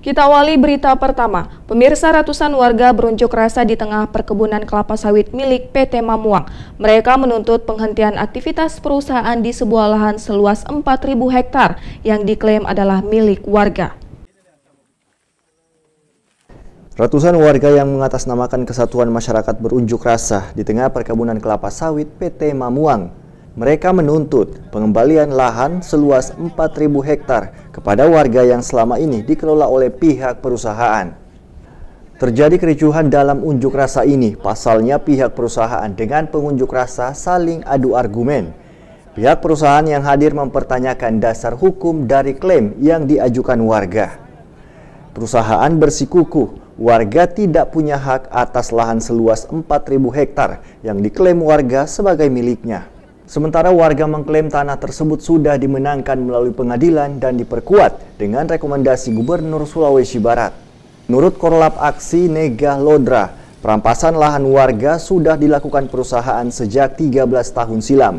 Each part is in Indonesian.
Kita awali berita pertama. Pemirsa ratusan warga berunjuk rasa di tengah perkebunan kelapa sawit milik PT Mamuang. Mereka menuntut penghentian aktivitas perusahaan di sebuah lahan seluas 4.000 hektar yang diklaim adalah milik warga. Ratusan warga yang mengatasnamakan Kesatuan Masyarakat berunjuk rasa di tengah perkebunan kelapa sawit PT Mamuang mereka menuntut pengembalian lahan seluas 4.000 hektar kepada warga yang selama ini dikelola oleh pihak perusahaan. Terjadi kericuhan dalam unjuk rasa ini, pasalnya pihak perusahaan dengan pengunjuk rasa saling adu argumen. Pihak perusahaan yang hadir mempertanyakan dasar hukum dari klaim yang diajukan warga. Perusahaan bersikukuh, warga tidak punya hak atas lahan seluas 4.000 hektar yang diklaim warga sebagai miliknya. Sementara warga mengklaim tanah tersebut sudah dimenangkan melalui pengadilan dan diperkuat dengan rekomendasi Gubernur Sulawesi Barat. Menurut Korlap Aksi Negah Lodra, perampasan lahan warga sudah dilakukan perusahaan sejak 13 tahun silam.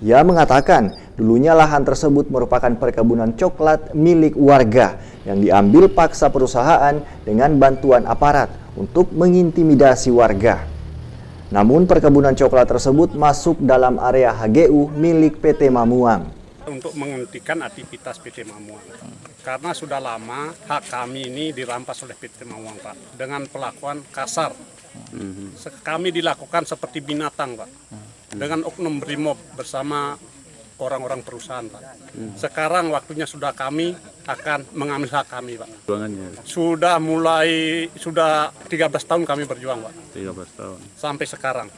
Ia mengatakan dulunya lahan tersebut merupakan perkebunan coklat milik warga yang diambil paksa perusahaan dengan bantuan aparat untuk mengintimidasi warga. Namun perkebunan coklat tersebut masuk dalam area HGU milik PT Mamuang. Untuk menghentikan aktivitas PT Mamuang. Karena sudah lama hak kami ini dirampas oleh PT Mamuang, Pak. Dengan perlakuan kasar. Kami dilakukan seperti binatang, Pak. Dengan oknum brimob bersama orang-orang perusahaan Pak. Sekarang waktunya sudah kami akan mengambil hak kami Pak. Sudah mulai sudah 13 tahun kami berjuang Pak. 13 tahun. Sampai sekarang.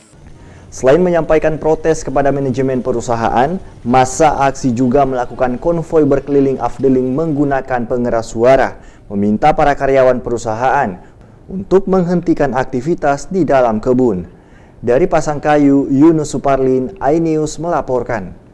Selain menyampaikan protes kepada manajemen perusahaan, masa aksi juga melakukan konvoi berkeliling Afdeling menggunakan pengeras suara, meminta para karyawan perusahaan untuk menghentikan aktivitas di dalam kebun. Dari Pasangkayu, Yunus Suparlin, iNews melaporkan.